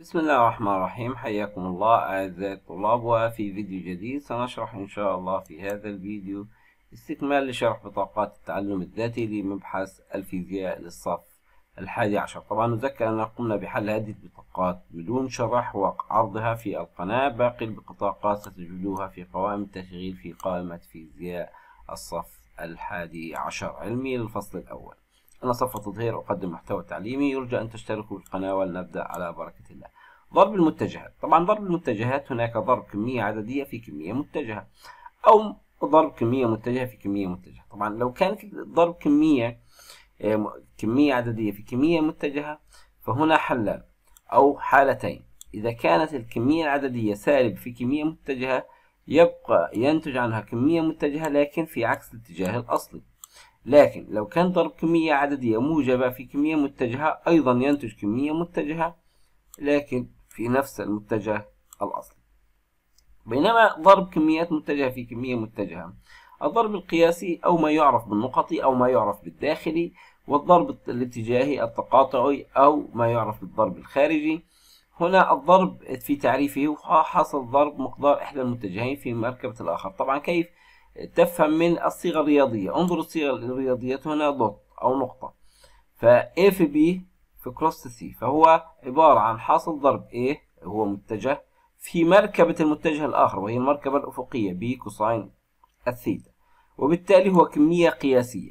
بسم الله الرحمن الرحيم حياكم الله أعزائي الطلاب وفي فيديو جديد سنشرح إن شاء الله في هذا الفيديو استكمال لشرح بطاقات التعلم الذاتي لمبحث الفيزياء للصف الحادي عشر طبعا نذكر أننا قمنا بحل هذه البطاقات بدون شرح وعرضها في القناة باقي البطاقات ستجدوها في قوائم التشغيل في قائمة فيزياء الصف الحادي عشر علمي للفصل الأول أنا صفة ظهير أقدم محتوى تعليمي يرجى أن تشتركوا في القناة ولنبدأ على بركة الله ضرب المتجهات طبعا ضرب المتجهات هناك ضرب كمية عددية في كمية متجهة أو ضرب كمية متجهة في كمية متجهة طبعا لو كانت ضرب كمية آه، كمية عددية في كمية متجهة فهنا حلان أو حالتين إذا كانت الكمية العددية سالب في كمية متجهة يبقى ينتج عنها كمية متجهة لكن في عكس الاتجاه الأصلي لكن لو كان ضرب كمية عددية موجبة في كمية متجهة أيضا ينتج كمية متجهة لكن في نفس المتجه الأصلي بينما ضرب كميات متجهة في كمية متجهة الضرب القياسي أو ما يعرف بالنقطي أو ما يعرف بالداخلي والضرب الاتجاهي التقاطعي أو ما يعرف بالضرب الخارجي هنا الضرب في تعريفه حصل ضرب مقدار إحدى المتجهين في مركبة الآخر طبعا كيف؟ تفهم من الصيغة الرياضية انظر الصيغة الرياضية هنا دوت أو نقطة فA في B في كروس C فهو عبارة عن حاصل ضرب A هو متجه في مركبة المتجه الآخر وهي المركبة الأفقية B كوساين الثيتا وبالتالي هو كمية قياسية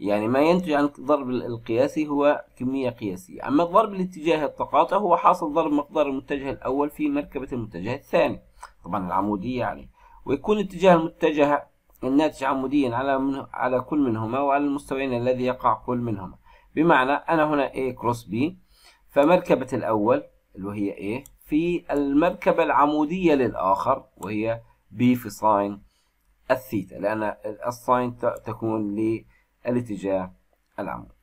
يعني ما ينتج عن الضرب القياسي هو كمية قياسية أما الضرب الاتجاه التقاطع هو حاصل ضرب مقدار المتجه الأول في مركبة المتجه الثاني طبعا العمودية يعني ويكون اتجاه المتجه الناتج عموديا على على كل منهما وعلى المستويين الذي يقع كل منهما بمعنى أنا هنا A كروس B فمركبة الأول اللي هي A في المركبة العمودية للآخر وهي B في ساين الثيتا لأن الساين تكون للاتجاه العمودي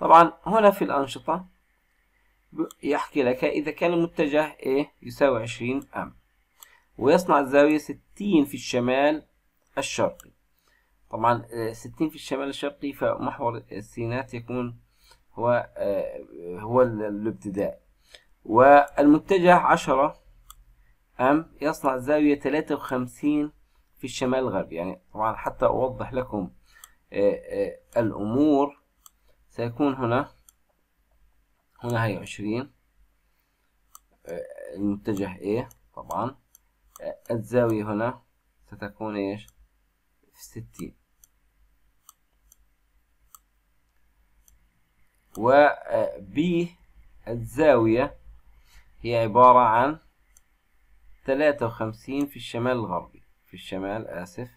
طبعا هنا في الأنشطة يحكي لك إذا كان المتجه A يساوي 20 أم ويصنع الزاوية 60 في الشمال الشرقي طبعا آه، ستين في الشمال الشرقي فمحور السينات يكون هو آه، هو الابتداء والمتجه عشرة أم يصنع زاوية تلاتة وخمسين في الشمال الغربي يعني طبعا حتى أوضح لكم آه، الأمور سيكون هنا هنا هي عشرين المتجه إيه طبعا الزاوية هنا ستكون إيش في ستين و آه، ب الزاوية هي عبارة عن تلاتة وخمسين في الشمال الغربي في الشمال آسف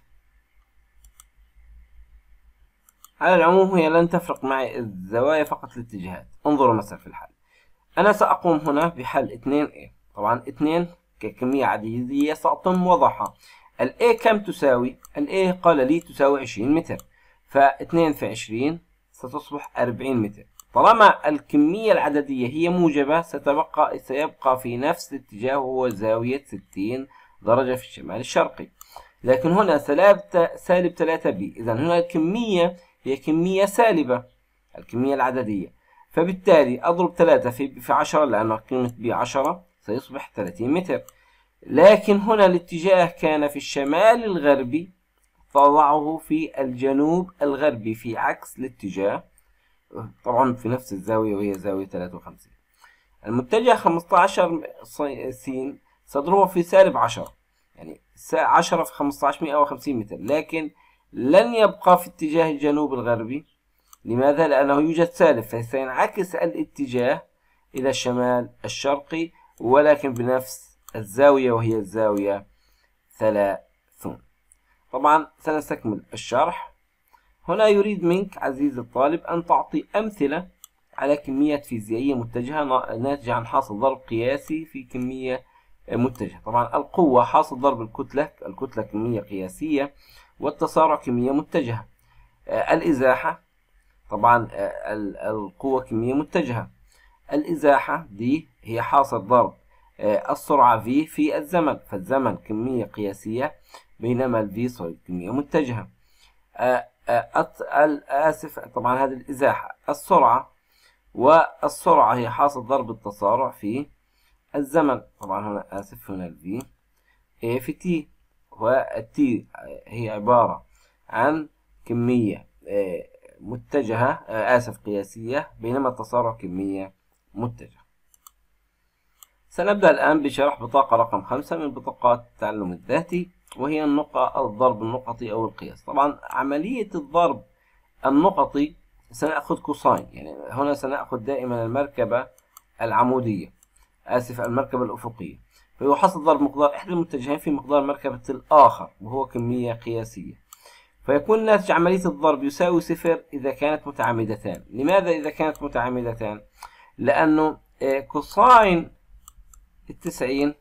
على العموم هي لن تفرق معي الزوايا فقط الاتجاهات انظروا مثلا في الحل أنا سأقوم هنا بحل 2A طبعا 2 ككمية عديدية سأتم وضعها الـ A كم تساوي؟ الـ A قال لي تساوي 20 متر فـ 2 في 20 ستصبح 40 متر طالما الكمية العددية هي موجبة ستبقى سيبقى في نفس الاتجاه وهو زاوية 60 درجة في الشمال الشرقي لكن هنا سالب 3 بي إذا هنا الكمية هي كمية سالبة الكمية العددية فبالتالي أضرب 3 في 10 لأن قيمة بي 10 سيصبح 30 متر لكن هنا الاتجاه كان في الشمال الغربي فوضعه في الجنوب الغربي في عكس الاتجاه طبعا في نفس الزاوية وهي زاوية 53 المتجه 15 س صدره في سالب 10 يعني 10 في 15 150 متر لكن لن يبقى في اتجاه الجنوب الغربي لماذا؟ لأنه يوجد سالب فسينعكس الاتجاه إلى الشمال الشرقي ولكن بنفس الزاوية وهي الزاوية ثلاثون طبعا سنستكمل الشرح هنا يريد منك عزيزي الطالب أن تعطي أمثلة على كميات فيزيائية متجهة ناتجة عن حاصل ضرب قياسي في كمية متجهة طبعا القوة حاصل ضرب الكتلة الكتلة كمية قياسية والتسارع كمية متجهة آه، الإزاحة طبعا آه، القوة كمية متجهة الإزاحة دي هي حاصل ضرب آه، السرعة v في الزمن فالزمن كمية قياسية بينما الفي صارت كمية متجهة آه، آه، آسف طبعا هذه الإزاحة السرعة والسرعة هي حاصل ضرب التسارع في الزمن طبعا هنا آسف هنا الفي A في تي والتي هي عبارة عن كمية متجهة آسف قياسية بينما التسارع كمية متجهة سنبدأ الآن بشرح بطاقة رقم خمسة من بطاقات التعلم الذاتي وهي النقطة الضرب النقطي أو القياس طبعا عملية الضرب النقطي سنأخذ كوساين يعني هنا سنأخذ دائما المركبة العمودية آسف المركبة الأفقية فيحصل ضرب مقدار إحدى المتجهين في مقدار مركبة الآخر وهو كمية قياسية فيكون ناتج عملية الضرب يساوي صفر إذا كانت متعامدتان لماذا إذا كانت متعامدتان؟ لأنه آه، كوساين التسعين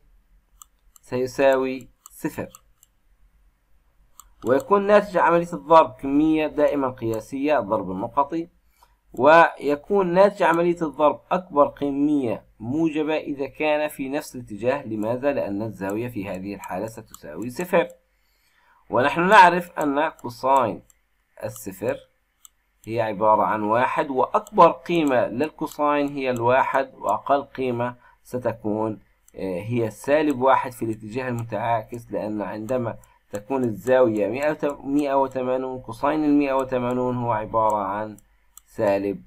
سيساوي صفر ويكون ناتج عملية الضرب كمية دائما قياسية ضرب النقطي ويكون ناتج عملية الضرب أكبر كمية موجبة إذا كان في نفس الاتجاه لماذا؟ لأن الزاوية في هذه الحالة ستساوي صفر ونحن نعرف أن كوساين الصفر هي عبارة عن واحد وأكبر قيمة للكوساين هي الواحد وأقل قيمة ستكون آه، هي سالب واحد في الاتجاه المتعاكس لأن عندما تكون الزاوية 180 كوساين ال 180 هو عبارة عن سالب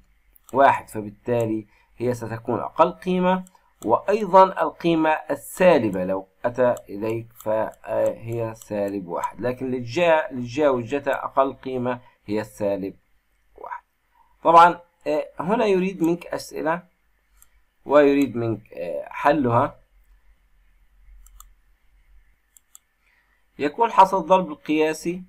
واحد فبالتالي هي ستكون أقل قيمة وأيضا القيمة السالبة لو أتى إليك فهي سالب واحد لكن للجا للجا وجتا أقل قيمة هي السالب واحد طبعا آه، هنا يريد منك أسئلة ويريد منك آه، حلها يكون حصل الضرب القياسي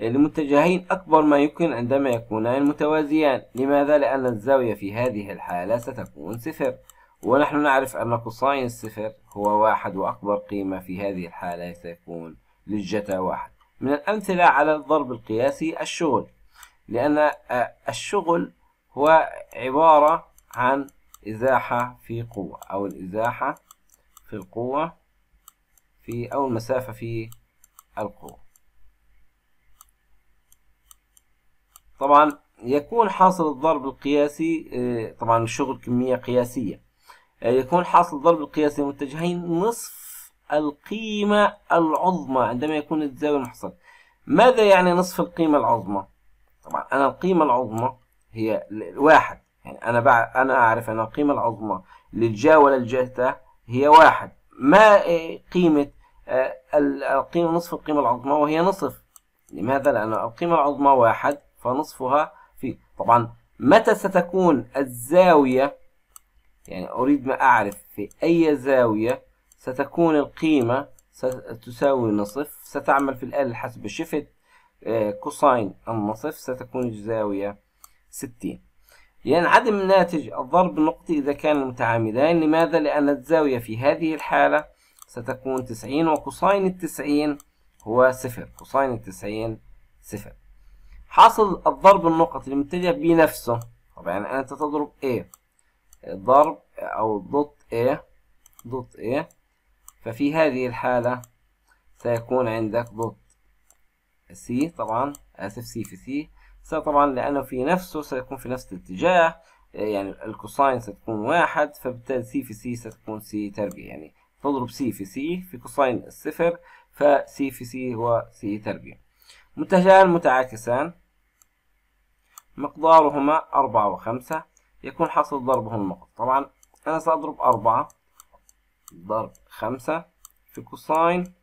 آه، لمتجهين أكبر ما يمكن عندما يكونان متوازيان لماذا؟ لأن الزاوية في هذه الحالة ستكون صفر ونحن نعرف أن كوساين الصفر هو واحد وأكبر قيمة في هذه الحالة سيكون للجتا واحد من الأمثلة على الضرب القياسي الشغل لأن آه، الشغل هو عبارة عن إزاحة في قوة أو الإزاحة في القوة في أو المسافة في القوة طبعا يكون حاصل الضرب القياسي آه، طبعا الشغل كمية قياسية آه، يكون حاصل الضرب القياسي متجهين نصف القيمة العظمى عندما يكون الزاوية المحصلة ماذا يعني نصف القيمة العظمى؟ طبعا أنا القيمة العظمى هي واحد يعني أنا بع... أنا أعرف أن القيمة العظمى للجا وللجهة هي واحد ما قيمة آه، القيمة نصف القيمة العظمى وهي نصف لماذا؟ لأن القيمة العظمى واحد فنصفها في طبعا متى ستكون الزاوية يعني أريد ما أعرف في أي زاوية ستكون القيمة ستساوي نصف ستعمل في الآلة حسب شفت كوساين النصف ستكون الزاوية 60 ينعدم يعني ناتج الضرب النقطي إذا كان متعامدان لماذا؟ لأن الزاوية في هذه الحالة ستكون 90 وكوساين التسعين هو صفر كوساين التسعين صفر حاصل الضرب النقط المتجه بنفسه، طبعا يعني انت تضرب A ضرب او دوت A دوت A ففي هذه الحالة سيكون عندك دوت سي طبعا اسف سي في سي طبعا لانه في نفسه سيكون في نفس الاتجاه يعني الكوساين ستكون واحد فبالتالي سي في سي ستكون سي تربيع يعني نضرب سي في سي في كوساين الصفر فسي في سي هو سي تربيع متجهان متعاكسان مقدارهما أربعة وخمسة يكون حاصل ضربهم النقط طبعا أنا سأضرب أربعة ضرب خمسة في كوساين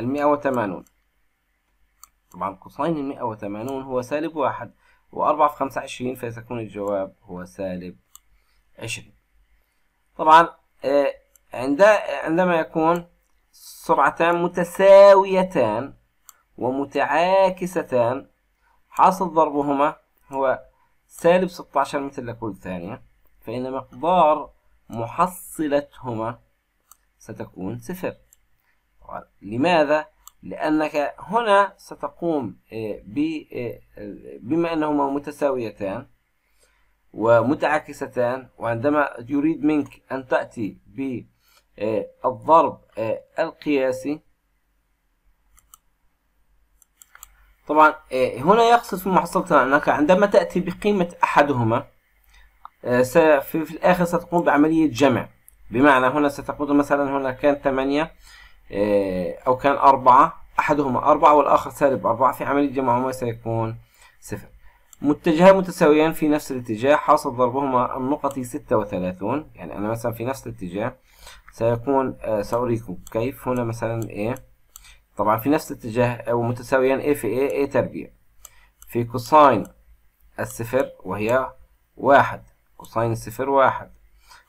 المئة وثمانون طبعا كوساين المئة وثمانون هو سالب واحد وأربعة في خمسة عشرين فسيكون الجواب هو سالب عشرين طبعا آه عند عندما يكون سرعتان متساويتان ومتعاكستان حاصل ضربهما هو سالب 16 متر لكل ثانية فإن مقدار محصلتهما ستكون صفر لماذا؟ لأنك هنا ستقوم آه، آه، بما أنهما متساويتان ومتعاكستان وعندما يريد منك أن تأتي ب إيه، الضرب إيه، القياسي طبعا إيه، هنا يقصد في محصلتنا أنك عندما تأتي بقيمة أحدهما في الآخر ستقوم بعملية جمع بمعنى هنا ستقول مثلا هنا كان ثمانية أو كان أربعة أحدهما أربعة والآخر سالب أربعة في عملية جمعهما سيكون صفر متجهان متساويان في نفس الاتجاه حاصل ضربهما النقطي ستة وثلاثون يعني أنا مثلا في نفس الاتجاه سيكون آه، سأريكم كيف هنا مثلا A طبعا في نفس الاتجاه أو آه، متساويان A في A A تربيع في كوساين الصفر وهي واحد كوساين الصفر واحد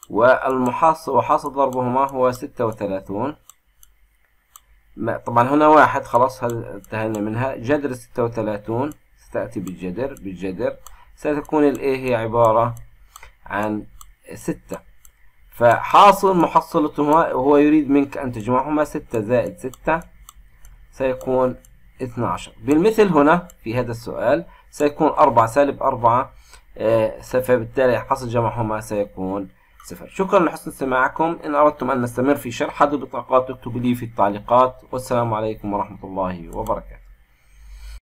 والمحاص وحاصل ضربهما هو ستة وثلاثون طبعا هنا واحد خلاص انتهينا منها جذر ستة وثلاثون ستأتي بالجذر بالجذر ستكون الايه A هي عبارة عن ستة فحاصل محصلتهما وهو يريد منك أن تجمعهما ستة زائد ستة سيكون 12 بالمثل هنا في هذا السؤال سيكون أربعة سالب أربعة آه، فبالتالي حصل جمعهما سيكون صفر شكرا لحسن استماعكم إن أردتم أن نستمر في شرح هذه البطاقات اكتبوا لي في التعليقات والسلام عليكم ورحمة الله وبركاته